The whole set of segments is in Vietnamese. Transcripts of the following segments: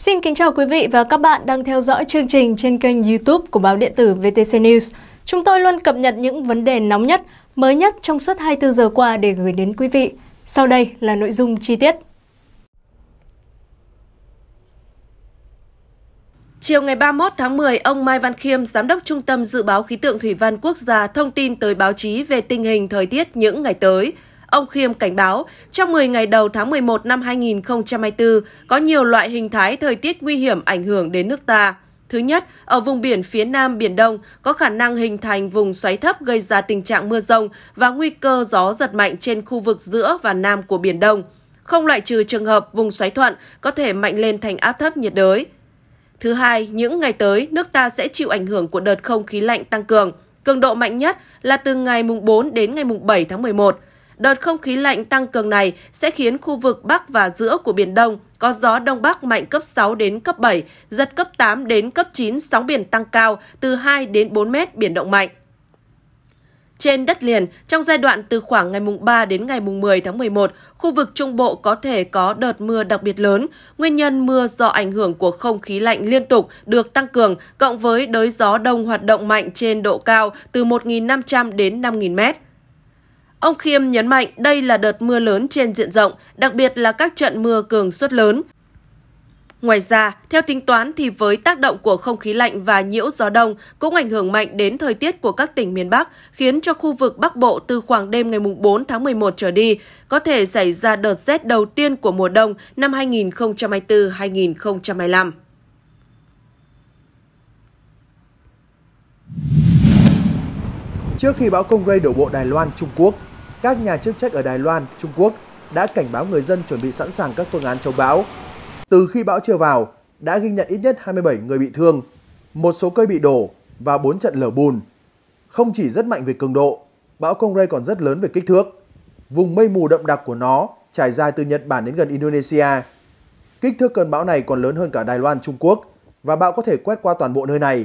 Xin kính chào quý vị và các bạn đang theo dõi chương trình trên kênh YouTube của báo điện tử VTC News. Chúng tôi luôn cập nhật những vấn đề nóng nhất, mới nhất trong suốt 24 giờ qua để gửi đến quý vị. Sau đây là nội dung chi tiết. Chiều ngày 31 tháng 10, ông Mai Văn Khiêm, Giám đốc Trung tâm Dự báo Khí tượng Thủy văn Quốc gia thông tin tới báo chí về tình hình thời tiết những ngày tới – Ông Khiêm cảnh báo, trong 10 ngày đầu tháng 11 năm 2024, có nhiều loại hình thái thời tiết nguy hiểm ảnh hưởng đến nước ta. Thứ nhất, ở vùng biển phía nam Biển Đông có khả năng hình thành vùng xoáy thấp gây ra tình trạng mưa rông và nguy cơ gió giật mạnh trên khu vực giữa và nam của Biển Đông. Không loại trừ trường hợp vùng xoáy thuận có thể mạnh lên thành áp thấp nhiệt đới. Thứ hai, những ngày tới, nước ta sẽ chịu ảnh hưởng của đợt không khí lạnh tăng cường. Cường độ mạnh nhất là từ ngày mùng 4 đến ngày mùng 7 tháng 11. Đợt không khí lạnh tăng cường này sẽ khiến khu vực Bắc và giữa của Biển Đông có gió Đông Bắc mạnh cấp 6 đến cấp 7, giật cấp 8 đến cấp 9, sóng biển tăng cao từ 2 đến 4 mét, biển động mạnh. Trên đất liền, trong giai đoạn từ khoảng ngày mùng 3 đến ngày mùng 10 tháng 11, khu vực Trung Bộ có thể có đợt mưa đặc biệt lớn. Nguyên nhân mưa do ảnh hưởng của không khí lạnh liên tục được tăng cường, cộng với đới gió đông hoạt động mạnh trên độ cao từ 1.500 đến 5.000 mét. Ông Khiêm nhấn mạnh đây là đợt mưa lớn trên diện rộng, đặc biệt là các trận mưa cường suất lớn. Ngoài ra, theo tính toán thì với tác động của không khí lạnh và nhiễu gió đông cũng ảnh hưởng mạnh đến thời tiết của các tỉnh miền Bắc, khiến cho khu vực Bắc Bộ từ khoảng đêm ngày 4 tháng 11 trở đi có thể xảy ra đợt rét đầu tiên của mùa đông năm 2024-2025. Trước khi bão Công Rây đổ bộ Đài Loan, Trung Quốc, các nhà chức trách ở Đài Loan, Trung Quốc đã cảnh báo người dân chuẩn bị sẵn sàng các phương án chống bão. Từ khi bão chưa vào, đã ghi nhận ít nhất 27 người bị thương, một số cây bị đổ và 4 trận lở bùn. Không chỉ rất mạnh về cường độ, bão Công Ray còn rất lớn về kích thước. Vùng mây mù đậm đặc của nó trải dài từ Nhật Bản đến gần Indonesia. Kích thước cơn bão này còn lớn hơn cả Đài Loan, Trung Quốc và bão có thể quét qua toàn bộ nơi này.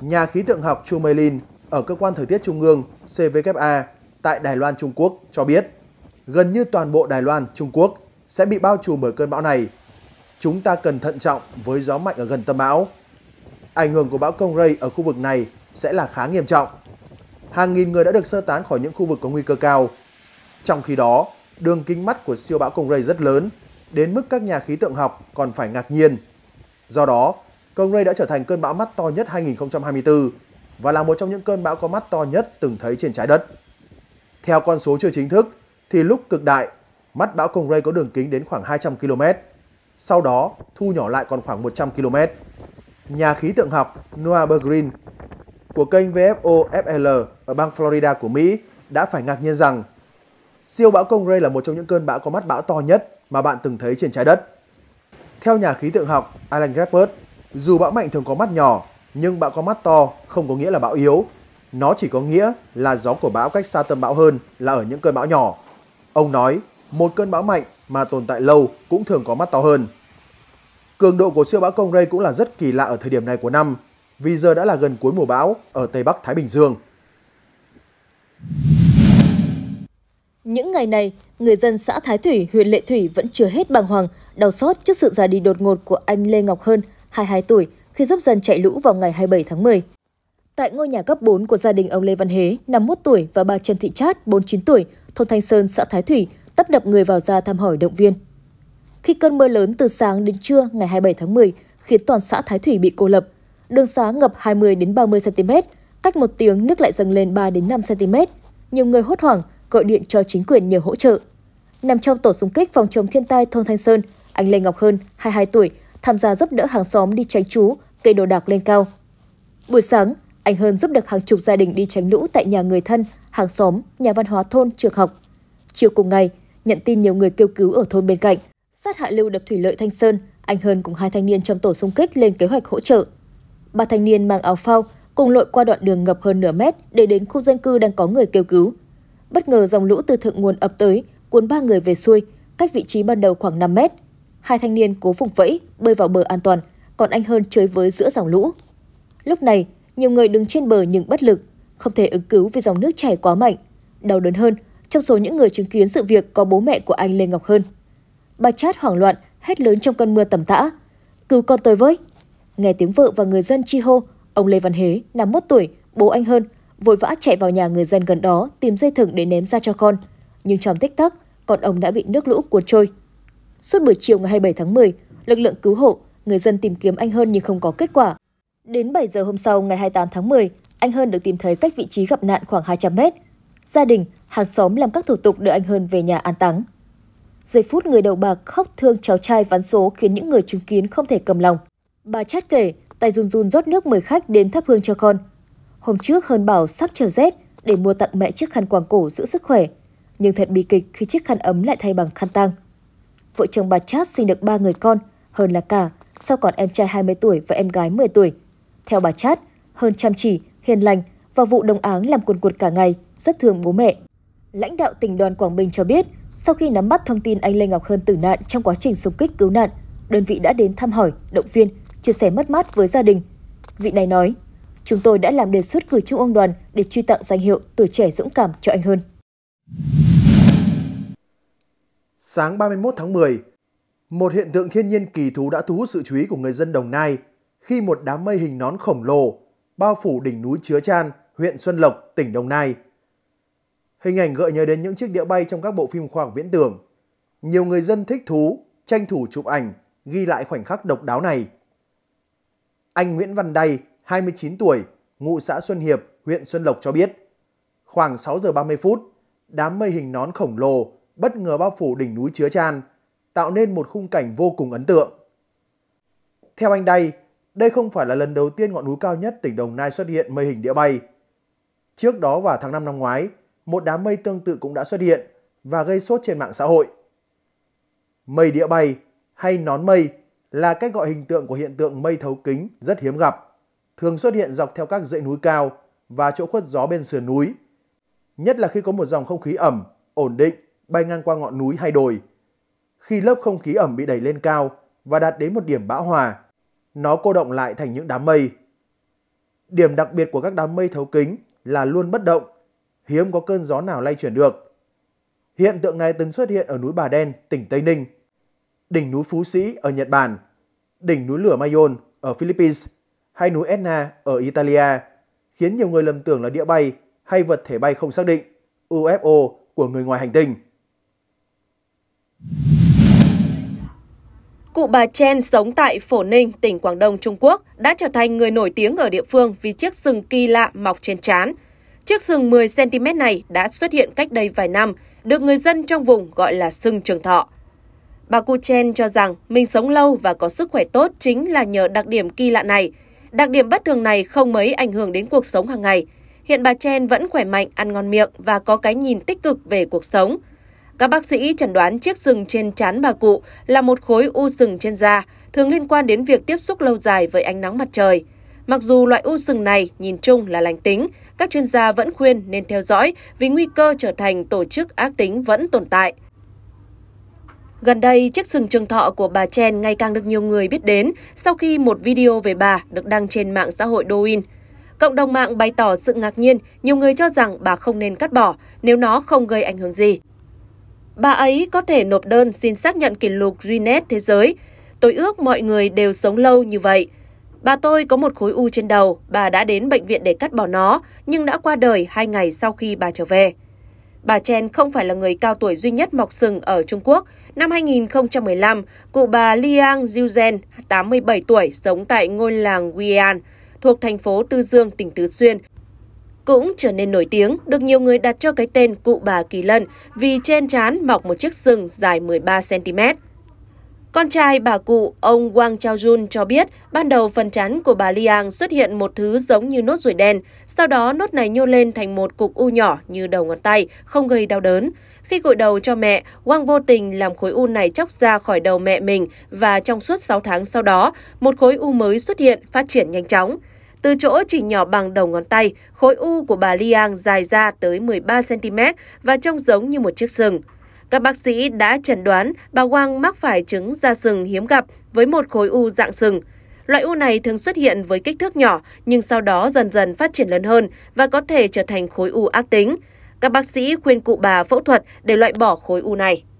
Nhà khí tượng học Chu Meilin ở cơ quan thời tiết trung ương CVKA tại Đài Loan Trung Quốc cho biết gần như toàn bộ Đài Loan Trung Quốc sẽ bị bao trùm bởi cơn bão này. Chúng ta cần thận trọng với gió mạnh ở gần tâm bão. Ảnh hưởng của bão Công Ray ở khu vực này sẽ là khá nghiêm trọng. Hàng nghìn người đã được sơ tán khỏi những khu vực có nguy cơ cao. Trong khi đó, đường kính mắt của siêu bão Công Ray rất lớn, đến mức các nhà khí tượng học còn phải ngạc nhiên. Do đó, Công Ray đã trở thành cơn bão mắt to nhất 2024 và là một trong những cơn bão có mắt to nhất từng thấy trên trái đất. Theo con số chưa chính thức, thì lúc cực đại, mắt bão Công Congray có đường kính đến khoảng 200 km, sau đó thu nhỏ lại còn khoảng 100 km. Nhà khí tượng học Noah Bergreen của kênh VFO FL e ở bang Florida của Mỹ đã phải ngạc nhiên rằng siêu bão Công Congray là một trong những cơn bão có mắt bão to nhất mà bạn từng thấy trên trái đất. Theo nhà khí tượng học Alan Greppert, dù bão mạnh thường có mắt nhỏ, nhưng bão có mắt to không có nghĩa là bão yếu nó chỉ có nghĩa là gió của bão cách xa tâm bão hơn là ở những cơn bão nhỏ. Ông nói, một cơn bão mạnh mà tồn tại lâu cũng thường có mắt to hơn. Cường độ của siêu bão Công Ray cũng là rất kỳ lạ ở thời điểm này của năm, vì giờ đã là gần cuối mùa bão ở Tây Bắc Thái Bình Dương. Những ngày này, người dân xã Thái Thủy, huyện Lệ Thủy vẫn chưa hết bàng hoàng, đau xót trước sự ra đi đột ngột của anh Lê Ngọc Hơn, 22 tuổi, khi dốc dần chạy lũ vào ngày 27 tháng 10. Tại ngôi nhà cấp 4 của gia đình ông Lê Văn Hế, 51 tuổi và bà Trần Thị Chát, 49 tuổi, thôn Thanh Sơn, xã Thái Thủy, tấp nập người vào ra thăm hỏi động viên. Khi cơn mưa lớn từ sáng đến trưa ngày 27 tháng 10 khiến toàn xã Thái Thủy bị cô lập, đường xá ngập 20 đến 30 cm, cách một tiếng nước lại dâng lên 3 đến 5 cm. Nhiều người hốt hoảng gọi điện cho chính quyền nhờ hỗ trợ. Nằm trong tổ xung kích phòng chống thiên tai thôn Thanh Sơn, anh Lê Ngọc Hơn, 22 tuổi, tham gia giúp đỡ hàng xóm đi tránh trú, cây đồ đạc lên cao. Buổi sáng, anh Hơn giúp được hàng chục gia đình đi tránh lũ tại nhà người thân, hàng xóm, nhà văn hóa thôn, trường học. Chiều cùng ngày, nhận tin nhiều người kêu cứu ở thôn bên cạnh. Sát hạ lưu đập thủy lợi Thanh Sơn, anh Hơn cùng hai thanh niên trong tổ xung kích lên kế hoạch hỗ trợ. Ba thanh niên mang áo phao cùng lội qua đoạn đường ngập hơn nửa mét để đến khu dân cư đang có người kêu cứu. Bất ngờ dòng lũ từ thượng nguồn ập tới, cuốn ba người về xuôi, cách vị trí ban đầu khoảng 5 mét. Hai thanh niên cố vùng vẫy, bơi vào bờ an toàn, còn anh Hơn chơi với giữa dòng lũ. Lúc này, nhiều người đứng trên bờ nhưng bất lực, không thể ứng cứu vì dòng nước chảy quá mạnh. Đau đớn hơn, trong số những người chứng kiến sự việc có bố mẹ của anh Lê Ngọc Hơn. Bà chát hoảng loạn, hét lớn trong cơn mưa tầm tã. Cứu con tôi với! Nghe tiếng vợ và người dân chi hô, ông Lê Văn Hế, 51 tuổi, bố anh Hơn, vội vã chạy vào nhà người dân gần đó tìm dây thừng để ném ra cho con. Nhưng trong tích tắc, con ông đã bị nước lũ cuốn trôi. Suốt buổi chiều ngày 27 tháng 10, lực lượng cứu hộ, người dân tìm kiếm anh Hơn nhưng không có kết quả. Đến 7 giờ hôm sau ngày 28 tháng 10, anh Hơn được tìm thấy cách vị trí gặp nạn khoảng 200 mét. Gia đình, hàng xóm làm các thủ tục đưa anh Hơn về nhà an táng. Giây phút người đầu bạc khóc thương cháu trai ván số khiến những người chứng kiến không thể cầm lòng. Bà chát kể, tay run run rót nước mời khách đến thắp hương cho con. Hôm trước Hơn bảo sắp trời rét để mua tặng mẹ chiếc khăn quàng cổ giữ sức khỏe. Nhưng thật bi kịch khi chiếc khăn ấm lại thay bằng khăn tang. Vợ chồng bà chát sinh được ba người con, Hơn là cả, sau còn em trai 20 tuổi và em gái 10 tuổi – theo bà Chát, hơn chăm chỉ, hiền lành và vụ đồng áng làm cuồn cuột cả ngày, rất thương bố mẹ. Lãnh đạo tỉnh đoàn Quảng Bình cho biết, sau khi nắm bắt thông tin anh Lê Ngọc Hơn tử nạn trong quá trình xung kích cứu nạn, đơn vị đã đến thăm hỏi, động viên, chia sẻ mất mát với gia đình. Vị này nói, chúng tôi đã làm đề xuất gửi Trung ương đoàn để truy tặng danh hiệu tuổi trẻ dũng cảm cho anh Hơn. Sáng 31 tháng 10, một hiện tượng thiên nhiên kỳ thú đã thu hút sự chú ý của người dân Đồng Nai khi một đám mây hình nón khổng lồ bao phủ đỉnh núi Chứa Chan, huyện Xuân Lộc, tỉnh Đồng Nai. Hình ảnh gợi nhớ đến những chiếc đĩa bay trong các bộ phim khoa học viễn tưởng. Nhiều người dân thích thú, tranh thủ chụp ảnh, ghi lại khoảnh khắc độc đáo này. Anh Nguyễn Văn Đay, 29 tuổi, ngụ xã Xuân Hiệp, huyện Xuân Lộc cho biết, khoảng 6 giờ 30 phút, đám mây hình nón khổng lồ bất ngờ bao phủ đỉnh núi Chứa Chan, tạo nên một khung cảnh vô cùng ấn tượng. Theo anh Đay, đây không phải là lần đầu tiên ngọn núi cao nhất tỉnh Đồng Nai xuất hiện mây hình địa bay. Trước đó vào tháng 5 năm ngoái, một đám mây tương tự cũng đã xuất hiện và gây sốt trên mạng xã hội. Mây địa bay hay nón mây là cách gọi hình tượng của hiện tượng mây thấu kính rất hiếm gặp, thường xuất hiện dọc theo các dãy núi cao và chỗ khuất gió bên sườn núi. Nhất là khi có một dòng không khí ẩm, ổn định bay ngang qua ngọn núi hay đồi. Khi lớp không khí ẩm bị đẩy lên cao và đạt đến một điểm bão hòa, nó cô động lại thành những đám mây. Điểm đặc biệt của các đám mây thấu kính là luôn bất động, hiếm có cơn gió nào lay chuyển được. Hiện tượng này từng xuất hiện ở núi Bà Đen, tỉnh Tây Ninh, đỉnh núi Phú Sĩ ở Nhật Bản, đỉnh núi lửa Mayon ở Philippines hay núi Etna ở Italia, khiến nhiều người lầm tưởng là địa bay hay vật thể bay không xác định, UFO của người ngoài hành tinh. Cụ bà Chen sống tại Phổ Ninh, tỉnh Quảng Đông, Trung Quốc đã trở thành người nổi tiếng ở địa phương vì chiếc sừng kỳ lạ mọc trên trán. Chiếc sừng 10cm này đã xuất hiện cách đây vài năm, được người dân trong vùng gọi là sừng trường thọ. Bà Cụ Chen cho rằng mình sống lâu và có sức khỏe tốt chính là nhờ đặc điểm kỳ lạ này. Đặc điểm bất thường này không mấy ảnh hưởng đến cuộc sống hàng ngày. Hiện bà Chen vẫn khỏe mạnh, ăn ngon miệng và có cái nhìn tích cực về cuộc sống – các bác sĩ chẩn đoán chiếc sừng trên chán bà cụ là một khối u sừng trên da, thường liên quan đến việc tiếp xúc lâu dài với ánh nắng mặt trời. Mặc dù loại u sừng này nhìn chung là lành tính, các chuyên gia vẫn khuyên nên theo dõi vì nguy cơ trở thành tổ chức ác tính vẫn tồn tại. Gần đây, chiếc sừng trường thọ của bà Chen ngày càng được nhiều người biết đến sau khi một video về bà được đăng trên mạng xã hội Douyin. Cộng đồng mạng bày tỏ sự ngạc nhiên, nhiều người cho rằng bà không nên cắt bỏ nếu nó không gây ảnh hưởng gì. Bà ấy có thể nộp đơn xin xác nhận kỷ lục Guinness Thế giới. Tôi ước mọi người đều sống lâu như vậy. Bà tôi có một khối u trên đầu, bà đã đến bệnh viện để cắt bỏ nó, nhưng đã qua đời hai ngày sau khi bà trở về. Bà Chen không phải là người cao tuổi duy nhất mọc sừng ở Trung Quốc. Năm 2015, cụ bà Liang Zhuzen, 87 tuổi, sống tại ngôi làng Guian, thuộc thành phố Tư Dương, tỉnh Tứ Xuyên, cũng trở nên nổi tiếng, được nhiều người đặt cho cái tên cụ bà Kỳ Lân vì trên trán mọc một chiếc sừng dài 13cm. Con trai bà cụ, ông Wang Chaojun cho biết, ban đầu phần chán của bà Liang xuất hiện một thứ giống như nốt ruồi đen, sau đó nốt này nhô lên thành một cục u nhỏ như đầu ngón tay, không gây đau đớn. Khi gội đầu cho mẹ, Wang vô tình làm khối u này chóc ra khỏi đầu mẹ mình và trong suốt 6 tháng sau đó, một khối u mới xuất hiện, phát triển nhanh chóng. Từ chỗ chỉ nhỏ bằng đầu ngón tay, khối u của bà Liang dài ra tới 13cm và trông giống như một chiếc sừng. Các bác sĩ đã chẩn đoán bà Wang mắc phải chứng da sừng hiếm gặp với một khối u dạng sừng. Loại u này thường xuất hiện với kích thước nhỏ nhưng sau đó dần dần phát triển lớn hơn và có thể trở thành khối u ác tính. Các bác sĩ khuyên cụ bà phẫu thuật để loại bỏ khối u này.